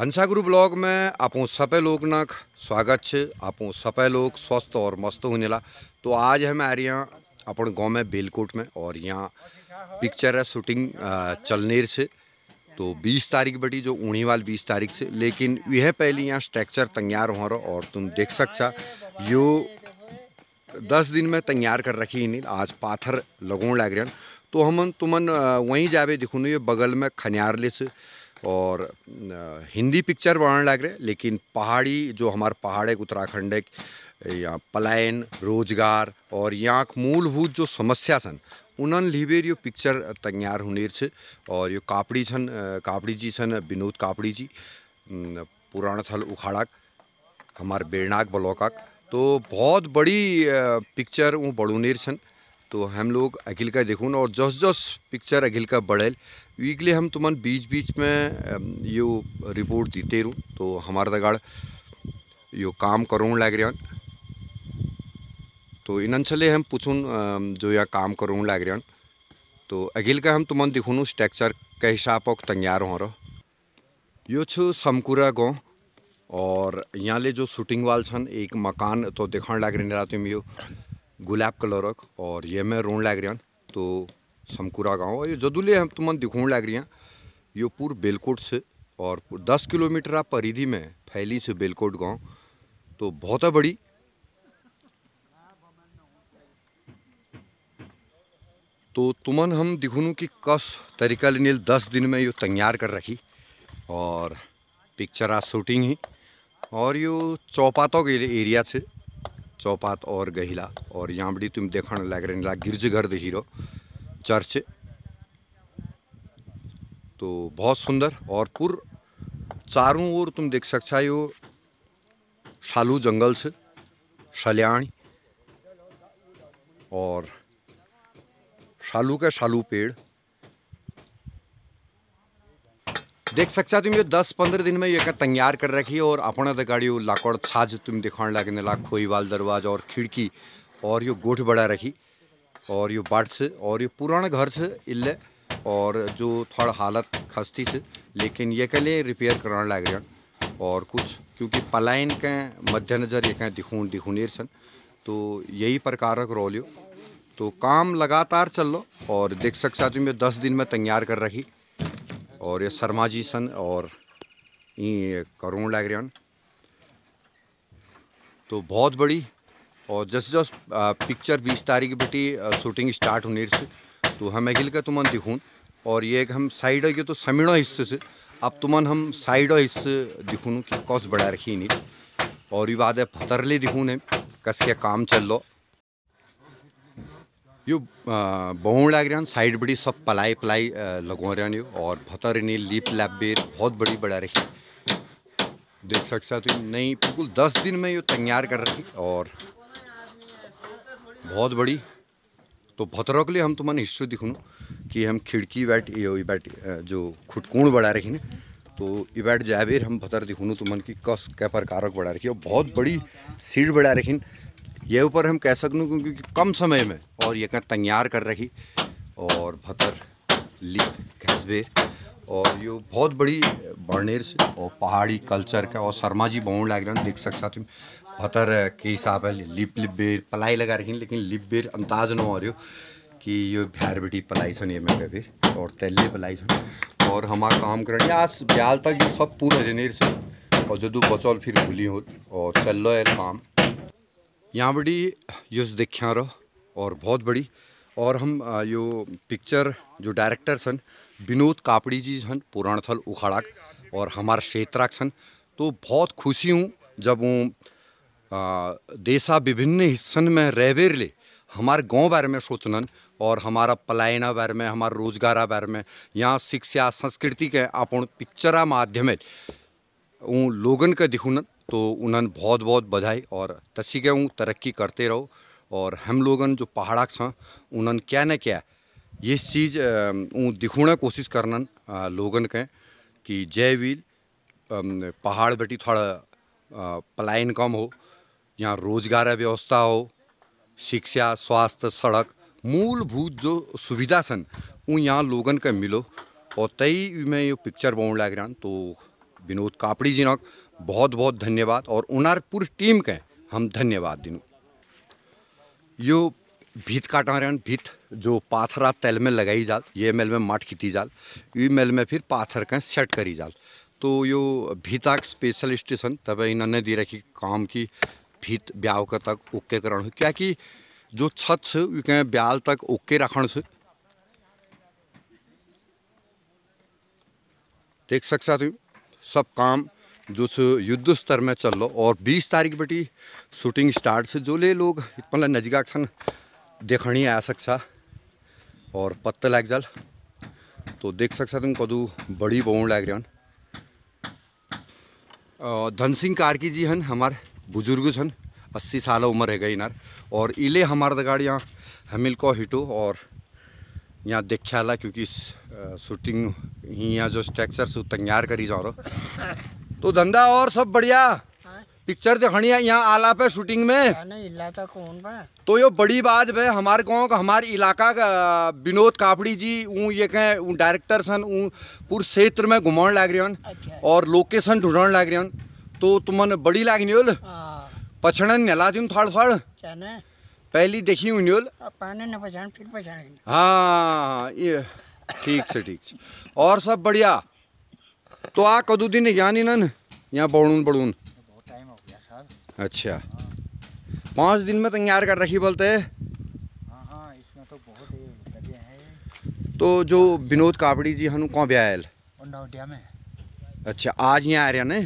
हंसागुरु blog में आपो सपे लोग नख स्वागत छ आपो सपे लोग स्वस्थ और मस्त होने ला तो आज हम आ रहे हैं अपन गांव में बेलकोट में और यहाँ पिक्चर है शूटिंग चलनेर से तो 20 तारीख बटी जो ऊनी वाल 20 तारीख से लेकिन यह पहले यहाँ स्ट्रक्चर तैयार हो रहा और तुम देख सकता यो दस दिन में तैयार कर रखी नहीं आज पाथर लगों लग रहे तो हम तुमन वहीं जावे दिखूँ ये बगल में ले से और हिंदी पिक्चर बनाने लग रहे लेकिन पहाड़ी जो हमारे पहाड़ है उत्तराखंड यहाँ पलायन रोजगार और यहाँ मूलभूत जो समस्या सन उन्हन लिबेर यो पिक्चर तैयार होने से और यो कापड़ी सन कापड़ी जी सन विनोद कापड़ी जी पुराण थल उखाड़ाक हमारे बेड़नाक ब्लॉकाक तो बहुत बड़ी पिक्चर वो बड़ूनेर सन तो हम लोग अखिल का देखून और जस जस पिक्चर अखिल का बढ़ेल वीकली हम तुमन बीच बीच में यो रिपोर्ट दीते रहूँ तो हमारा दगाड़ तो यो काम करूँ लग रहा तो इन छले हम पूछूँ जो यह काम करूँ लग रहा तो अखिल का हम तुमन दिखूँ स्ट्रक्चर के हिसाब और तैयार हो रहा यो समकुरा गाँव और यहाँ ले जो शूटिंग वाल छन एक मकान तो देखने लग रही रात में यो गुलाब कलरक और ये में रोन लाग रहा तो समकुरा गाँव और ये जदूले हम तुमन दिखोण लाग रही यो पूर्व बेलकोट से और दस किलोमीटर परिधि में फैली से बेलकोट गांव तो बहुत बड़ी तो तुमन हम दिखुनु कि कस तरीका लेने दस दिन में यो तैयार कर रखी और पिक्चर आज शूटिंग ही और यो चौपातों के एरिया से चौपात और गहिला और यहाँ बड़ी तुम देख लग रहे गिरजघर हीरो चर्च तो बहुत सुंदर और पुर चारों ओर तुम देख सकता यो शालू जंगल से सल्याण और शालू का शालू पेड़ देख सकता तुम ये दस पंद्रह दिन में ये का तैयार कर रखी और अपना तो गाड़ी लाकौड़ छाज तुम दिखाने लगे ला वाल दरवाज और खिड़की और यो गोठ बड़ा रखी और यो बाट से और यो पुराना घर से इले और जो थोड़ा हालत खस्ती से लेकिन ये के लिए रिपेयर कराने लग रहे और कुछ क्योंकि पलायन के मद्देनज़र ये कहें दिखून दिखूनेर सन तो यही प्रकार रोलियो तो काम लगातार चल लो और देख सकता तुम ये दस दिन में तैयार कर रखी और ये शर्मा जी सन और ये करुण लग रहे तो बहुत बड़ी और जस जस पिक्चर बीस तारीख बेटी शूटिंग स्टार्ट होने से तो हम अगिल का तुमन दिखूँ और ये एक हम साइड के तो समीणों हिस्से से अब तुमन हम साइड हिस्से दिखूँ कि कौस बढ़ा रखी नहीं और ये बात है फतरले दिखूँ कस के काम चल लो यो बहुड़ाग्रान साइड बड़ी सब पलाई पलाई लगवा रहे यो और भतर इन्हें लिप लैप बेर बहुत बड़ी बड़ा रही देख सकते तो नहीं बिल्कुल दस दिन में ये तैयार कर रही और बहुत बड़ी तो भतरों के लिए हम तुम्हारे हिस्सों दिखूँ कि हम खिड़की बैठ ये बैठ जो खुटकोण बढ़ा रही ना तो ये बैठ जाए हम भतर दिखूँ तुम्हें की कस कै प्रकार बढ़ा रखी और बहुत बड़ी सीट बढ़ा रखी ये ऊपर हम कह सकूँ क्योंकि कम समय में और ये तैयार कर रही और भतर ली घसबे और यो बहुत बड़ी बर्नेर से और पहाड़ी कल्चर का और शर्मा जी बहुत लग रहा देख सकते तुम भतर के हिसाब है लिप लिप बेर पलाई लगा रही लेकिन लिप बेर अंदाज न हो रही कि ये भैर बेटी पलाई सन ये मैं बेर और तेल्ले पलाई सन और हमारा काम कर रहे आज ब्याल तक ये सब पूरा जनेर से और जदू बचौल फिर भूली हो और चल रहा है काम यहाँ बड़ी युस देखा रो और बहुत बड़ी और हम यो पिक्चर जो डायरेक्टर सन विनोद कापड़ी जी सन पुराण थल उखाड़ाक और हमारे क्षेत्राक सन तो बहुत खुशी हूँ जब वो देशा विभिन्न हिस्सन में रहवेर ले हमारे गांव बारे में सोचनन और हमारा पलायना बारे में हमारा रोजगारा बारे में यहाँ शिक्षा संस्कृति के अपन पिक्चरा माध्यम उन लोगन के दिखुनन तो उन्हें बहुत बहुत बधाई और तसीगे तरक्की करते रहो और हम लोगन जो पहाड़क छ उन्हें क्या न क्या ये चीज़ ऊ दिखोने कोशिश करना लोगन के कि जय वील पहाड़ बेटी थोड़ा पलायन कम हो यहाँ रोजगार व्यवस्था हो शिक्षा स्वास्थ्य सड़क मूलभूत जो सुविधा सन ऊ यहाँ लोगन के मिलो और तई में यो पिक्चर बन लग रहा तो विनोद कापड़ी जिनक बहुत बहुत धन्यवाद और उनार पूरी टीम के हम धन्यवाद दिन यो भीत काटारण भीत जो पाथरा तेल में लगाई जाल ये मेल में माट खीती जाल ये मेल में फिर पाथर का सेट करी जाल तो यो भीता स्पेशल स्टेशन तब इन्होंने दी रखी काम की भीत ब्याह का तक ओके करण क्या कि जो छत से कहें ब्याल तक ओके रखण से देख सकते तू सब काम जो छ युद्ध चल लो और तारीख बटी शूटिंग स्टार्ट से जोले लोग इतना नजिक छन् देखनी आ सकता और पत्ता लग जाल तो देख सकता तुम कदू बड़ी बहुण लग रहे धन सिंह कार्की जी हैं हमारे बुजुर्ग छन अस्सी साल उम्र है गई इनार और इले हमारे दगाड़ यहाँ हमिल को हिटो और यहाँ देखा क्योंकि शूटिंग ही यहाँ जो स्ट्रक्चर सो तैयार करी जा रहा तो धंधा और सब बढ़िया हाँ। पिक्चर देखनी है यहाँ आला पे शूटिंग में हाँ, कौन तो यो बड़ी बात है हमारे गाँव का हमारे इलाका का विनोद कापड़ी जी ऊ ये कहें ऊ डायरेक्टर सन ऊ पूरे क्षेत्र में घुमान लग रहे अच्छा। और लोकेशन ढूंढने लग रहे तो तुमने बड़ी लागनी होल पछड़न नला तुम थोड़ थोड़ पहली देखी हुई होल हाँ ये ठीक से ठीक से और सब बढ़िया तो आ कदू दिन જ્ઞાની ના ને यहाँ बड़ून बड़ून अच्छा पाँच दिन में तैयार कर रखी बोलते है तो जो विनोद कावड़ी जी हनु कौन ब्याह नौटिया में अच्छा आज यहाँ आ रहे ने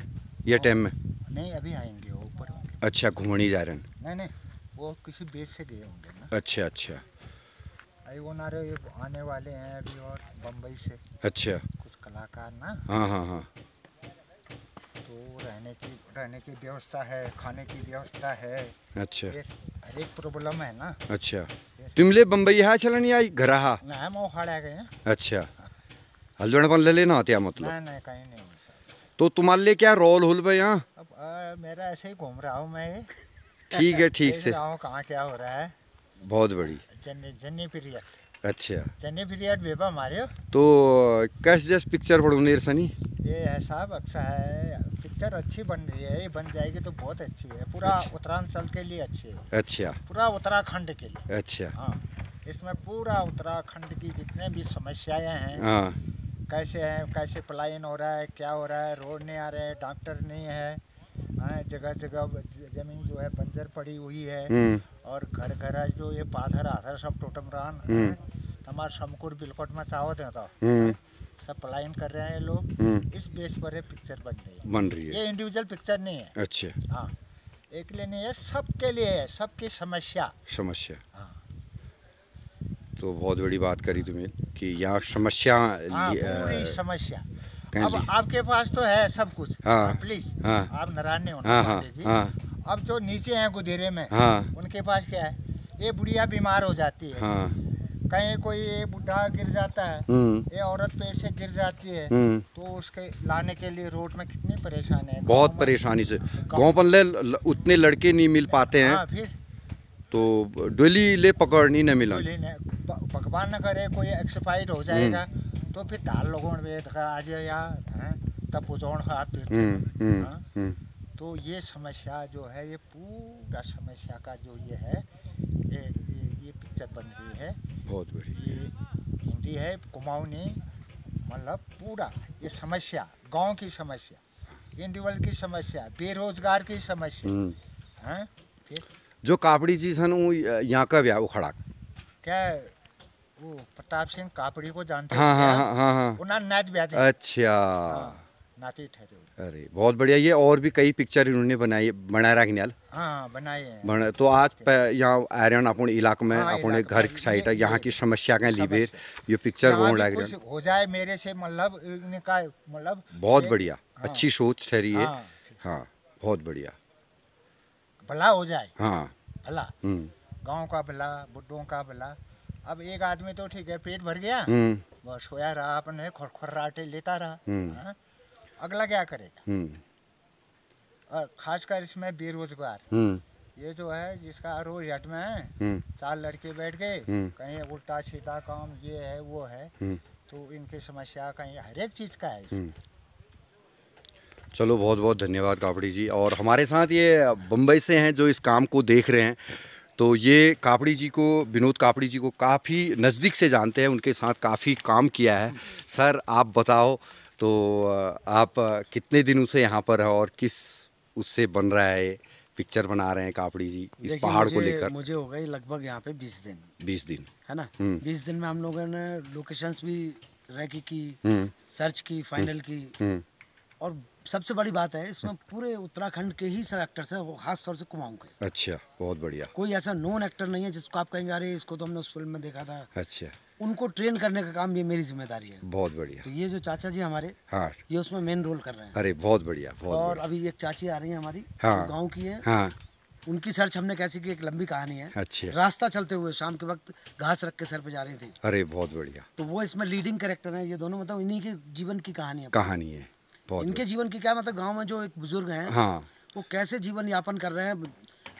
ये टाइम में नहीं अभी आएंगे ऊपर अच्छा घूमने जा रहे हैं नहीं नहीं वो किसी बेस से गए होंगे ना अच्छा अच्छा आई वो ना रहे ये आने वाले हैं अभी और बम्बई से अच्छा कलाकार ना हाँ हाँ हाँ तो रहने की रहने की व्यवस्था है खाने की व्यवस्था है अच्छा हर एक प्रॉब्लम है ना अच्छा तुमले बंबई हा चलन या घर हा अच्छा। मतलब। नाही मग हाड्या गए अच्छा हल्दण बनले ले लेना आते मतलब नहीं नहीं कहीं नहीं तो तुम्हारे लिए क्या रोल होल भाई यहाँ मेरा ऐसे ही घूम रहा हूँ मैं ठीक है ठीक से कहाँ क्या हो रहा है बहुत बड़ी जन्नी जन्नी पीरियड अच्छा चने बेबा तो कैस जस पिक्चर पढ़ो सनी ये है साहब अच्छा है पिक्चर अच्छी बन रही है ये बन जाएगी तो बहुत अच्छी है पूरा अच्छा। उत्तरांचल के लिए अच्छी है अच्छा पूरा उत्तराखंड के लिए अच्छा हाँ इसमें पूरा उत्तराखंड की जितने भी समस्याएं हैं हाँ। कैसे हैं कैसे पलायन हो रहा है क्या हो रहा है रोड नहीं आ रहे हैं डॉक्टर नहीं है हाँ, जगह जगह जमीन जो है बंजर पड़ी हुई है हम्म। और घर घर जो ये पाथर आथर सब टोटम रान हम्म। हाँ, हमारे शमकुर बिलकोट में सावत है तो हम्म। सब पलायन कर रहे हैं लोग इस बेस पर ये पिक्चर बन रही है बन रही है ये इंडिविजुअल पिक्चर नहीं है अच्छा हाँ एक लिए नहीं है सबके लिए है सबकी समस्या समस्या हाँ तो बहुत बड़ी बात करी तुम्हें कि यहाँ समस्या हाँ, पूरी समस्या अब आपके पास तो है सब कुछ हाँ, प्लीज हाँ, आप नाराज नहीं होना हाँ, हाँ, हाँ, अब जो नीचे हैं गुधेरे में हाँ, उनके पास क्या है ये बुढ़िया बीमार हो जाती है हाँ, कहीं कोई ये बुढ़ा गिर जाता है हम्म। ये औरत पेड़ से गिर जाती है हम्म। तो उसके लाने के लिए रोड में कितनी परेशानी है बहुत परेशानी से गाँव पल्ले उतने लड़के नहीं मिल पाते हैं हाँ, फिर तो डेली ले पकड़ न मिला भगवान न करे कोई एक्सपायर हो जाएगा हम्म। तो फिर धाल लगोन वे का आज या तब तपोजोण आप तीर्थ तो ये समस्या जो है ये पूरा समस्या का जो ये है ये ये, ये पिक्चर बन रही है बहुत बड़ी ये हिंदी है कुमाऊँ ने मतलब पूरा ये समस्या गांव की समस्या इंडिवल की समस्या बेरोजगार की समस्या हैं फिर जो कापड़ी चीज है ना वो यहाँ का ब्याह उखड़ा क्या वो प्रताप सिंह कापड़ी को जानते हाँ हाँ, हाँ हाँ हाँ अच्छा। हाँ नाच ब्याह अच्छा नाती ठहरे अरे बहुत बढ़िया ये और भी कई पिक्चर इन्होंने बनाई बनाए राखनियाल हाँ बनाए हैं बना, तो आज यहाँ आर्यन अपने इलाके में हाँ, अपने घर साइड है यहाँ की समस्या का लिबे ये पिक्चर वो लाग रही हो जाए मेरे से मतलब मतलब बहुत बढ़िया हाँ। अच्छी सोच ठहरी है हाँ, हाँ बहुत बढ़िया भला हो जाए हाँ भला हम्म। गांव का भला बुढ़ों का भला अब एक आदमी तो ठीक है पेट भर गया हम्म। बस सोया रहा अपने खुरखुराटे लेता रहा हम्म। हाँ? अगला क्या करेगा हम्म। और खासकर इसमें बेरोजगार ये जो है जिसका रोज हट में है चार लड़के बैठ गए कहीं उल्टा सीधा काम ये है वो है तो इनकी समस्या कहीं हर एक चीज़ का है चलो बहुत बहुत धन्यवाद कापड़ी जी और हमारे साथ ये बम्बई से हैं जो इस काम को देख रहे हैं तो ये कापड़ी जी को विनोद कापड़ी जी को काफ़ी नज़दीक से जानते हैं उनके साथ काफ़ी काम किया है सर आप बताओ तो आप कितने दिनों से यहाँ पर है और किस उससे बन रहा है पिक्चर बना रहे हैं कापड़ी जी इस पहाड़ को लेकर मुझे हो गई लगभग यहाँ पे बीस दिन बीस दिन है ना हम्म। बीस दिन में हम लोगों ने लोकेशंस भी रैकी की सर्च हम्म। की फाइनल हम्म। की और सबसे बड़ी बात है इसमें पूरे उत्तराखंड के ही सब एक्टर्स हैं खास तौर से कुमाऊं के अच्छा बहुत बढ़िया कोई ऐसा नॉन एक्टर नहीं है जिसको आप कहेंगे अरे इसको तो हमने उस फिल्म में देखा था अच्छा उनको ट्रेन करने का काम ये मेरी जिम्मेदारी है बहुत बढ़िया तो ये जो चाचा जी हमारे हाँ ये उसमें मेन रोल कर रहे हैं अरे बहुत बढ़िया और अभी एक चाची आ रही है हमारी हाँ। गाँव की है हाँ। उनकी सर्च हमने कैसी की एक लंबी कहानी है अच्छी रास्ता चलते हुए शाम के वक्त घास रख के सर पे जा रही थी अरे बहुत बढ़िया तो वो इसमें लीडिंग कैरेक्टर है ये दोनों मतलब इन्हीं के जीवन की कहानी है कहानी है इनके जीवन की क्या मतलब गाँव में जो एक बुजुर्ग है हाँ। वो कैसे जीवन यापन कर रहे हैं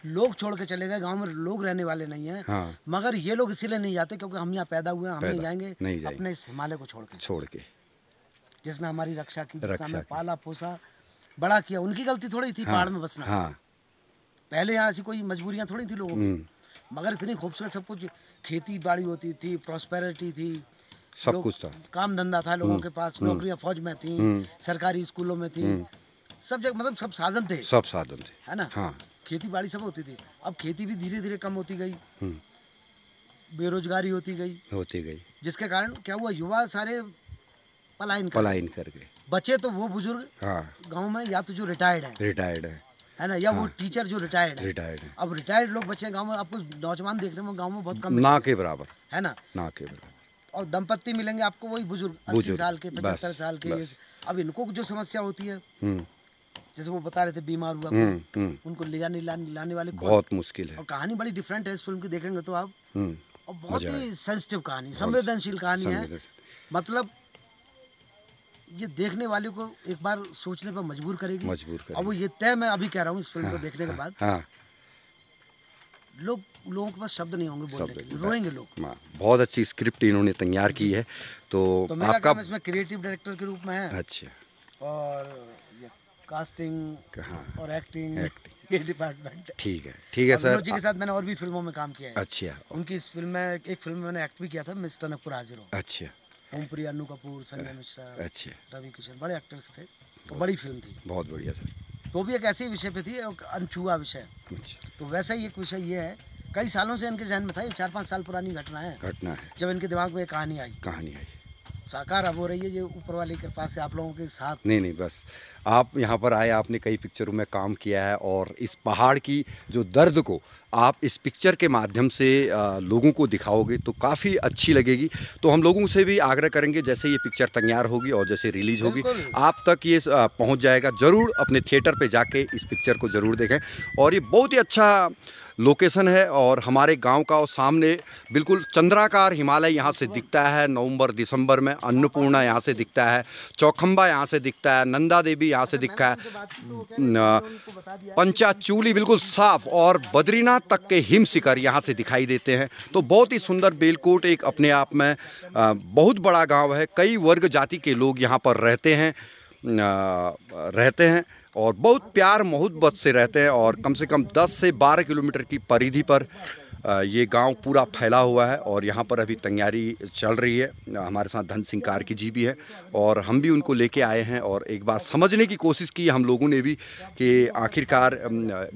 लोग छोड़ के चले गए गांव में लोग रहने वाले नहीं है हाँ। मगर ये लोग इसीलिए नहीं जाते क्योंकि हम यहाँ पैदा हुए हम नहीं जाएंगे अपने इस हिमालय को छोड़ के छोड़ के जिसने हमारी रक्षा की रक्षा पाला पोसा बड़ा किया उनकी गलती थोड़ी थी हाँ, पहाड़ में बसना हाँ। पहले यहाँ ऐसी कोई मजबूरियाँ थोड़ी थी लोगों की हम्म। मगर इतनी खूबसूरत सब कुछ खेती बाड़ी होती थी प्रॉस्पेरिटी थी सब कुछ था काम धंधा था लोगों हम्म, के पास नौकरियां हम्म, फौज में थी हम्म, सरकारी स्कूलों में थी सब जगह मतलब सब साधन थे सब साधन थे है ना हाँ खेती बाड़ी सब होती थी अब खेती भी धीरे धीरे कम होती गई बेरोजगारी होती गई होती गई जिसके कारण क्या हुआ युवा सारे पलायन पलायन कर गए बचे तो वो बुजुर्ग हाँ। गाँव में या तो जो रिटायर्ड है रिटायर्ड है है ना या हाँ, वो टीचर जो रिटायर्ड रिटायर्ड है अब रिटायर्ड लोग बच्चे गांव में आपको नौजवान देखने हैं गांव में बहुत कम ना के बराबर है ना ना के बराबर और दंपत्ति मिलेंगे आपको वही बुजुर्ग अस्सी साल के पचहत्तर साल के अब इनको जो समस्या होती है हम्म। जैसे वो बता रहे थे बीमार हुआ हम्म, हम्म। उनको ले जाने लाने वाले बहुत मुश्किल है और कहानी बड़ी डिफरेंट है इस फिल्म की देखेंगे तो आप और बहुत ही सेंसिटिव कहानी संवेदनशील कहानी है मतलब ये देखने वाले को एक बार सोचने पर मजबूर करेगी मजबूर करेगी। और वो ये तय मैं अभी कह रहा हूँ इस फिल्म हाँ, को देखने के हाँ, बाद हाँ। लोग लोगों के पास शब्द नहीं होंगे बोलने के रोएंगे लोग हाँ, बहुत अच्छी स्क्रिप्ट इन्होंने तैयार की है तो, तो मेरा आपका काम इसमें क्रिएटिव डायरेक्टर के रूप में है अच्छा और कास्टिंग हाँ, और एक्टिंग, एक्टिंग। ये डिपार्टमेंट ठीक है ठीक है सर जी के साथ मैंने और भी फिल्मों में काम किया है अच्छा उनकी इस फिल्म में एक फिल्म में मैंने एक्ट भी किया था मिस्टर टनकपुर हाजिर हूँ अच्छा प्रिया अनु कपूर संजय मिश्रा अच्छा रवि किशन बड़े एक्टर्स थे तो बड़ी फिल्म थी बहुत बढ़िया सर वो तो भी एक ऐसे विषय पे थी अनछुआ विषय अच्छा। तो वैसे ही एक विषय ये है कई सालों से इनके जहन में था ये चार पाँच साल पुरानी घटना है घटना है जब इनके दिमाग में एक कहानी आई कहानी आई साकार अब हो रही है ये ऊपर वाली कृपा से आप लोगों के साथ नहीं नहीं बस आप यहाँ पर आए आपने कई पिक्चरों में काम किया है और इस पहाड़ की जो दर्द को आप इस पिक्चर के माध्यम से लोगों को दिखाओगे तो काफ़ी अच्छी लगेगी तो हम लोगों से भी आग्रह करेंगे जैसे ये पिक्चर तैयार होगी और जैसे रिलीज होगी आप तक ये पहुंच जाएगा ज़रूर अपने थिएटर पे जाके इस पिक्चर को ज़रूर देखें और ये बहुत ही अच्छा लोकेशन है और हमारे गांव का और सामने बिल्कुल चंद्राकार हिमालय यहाँ से दिखता है नवंबर दिसंबर में अन्नपूर्णा यहाँ से दिखता है चौखंबा यहाँ से दिखता है नंदा देवी यहाँ से दिखता है तो पंचाचूली बिल्कुल साफ और बद्रीनाथ तक के हिम शिखर यहाँ से दिखाई देते हैं तो बहुत ही सुंदर बेलकोट एक अपने आप में बहुत बड़ा गांव है कई वर्ग जाति के लोग यहाँ पर रहते हैं रहते हैं और बहुत प्यार मोहब्बत से रहते हैं और कम से कम 10 से 12 किलोमीटर की परिधि पर ये गांव पूरा फैला हुआ है और यहाँ पर अभी तैयारी चल रही है हमारे साथ धन सिंह की जी भी है और हम भी उनको लेके आए हैं और एक बात समझने की कोशिश की हम लोगों ने भी कि आखिरकार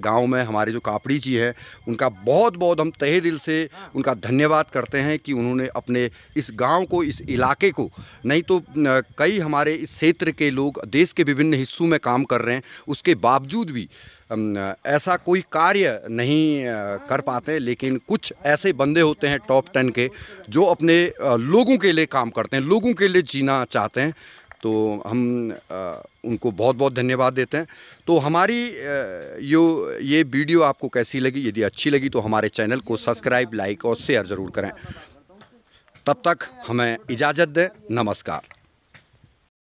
गांव में हमारे जो कापड़ी जी है उनका बहुत बहुत हम तहे दिल से उनका धन्यवाद करते हैं कि उन्होंने अपने इस गाँव को इस इलाके को नहीं तो कई हमारे इस क्षेत्र के लोग देश के विभिन्न हिस्सों में काम कर रहे हैं उसके बावजूद भी ऐसा कोई कार्य नहीं कर पाते लेकिन कुछ ऐसे बंदे होते हैं टॉप टेन के जो अपने लोगों के लिए काम करते हैं लोगों के लिए जीना चाहते हैं तो हम उनको बहुत बहुत धन्यवाद देते हैं तो हमारी यो ये वीडियो आपको कैसी लगी यदि अच्छी लगी तो हमारे चैनल को सब्सक्राइब लाइक और शेयर ज़रूर करें तब तक हमें इजाज़त दें नमस्कार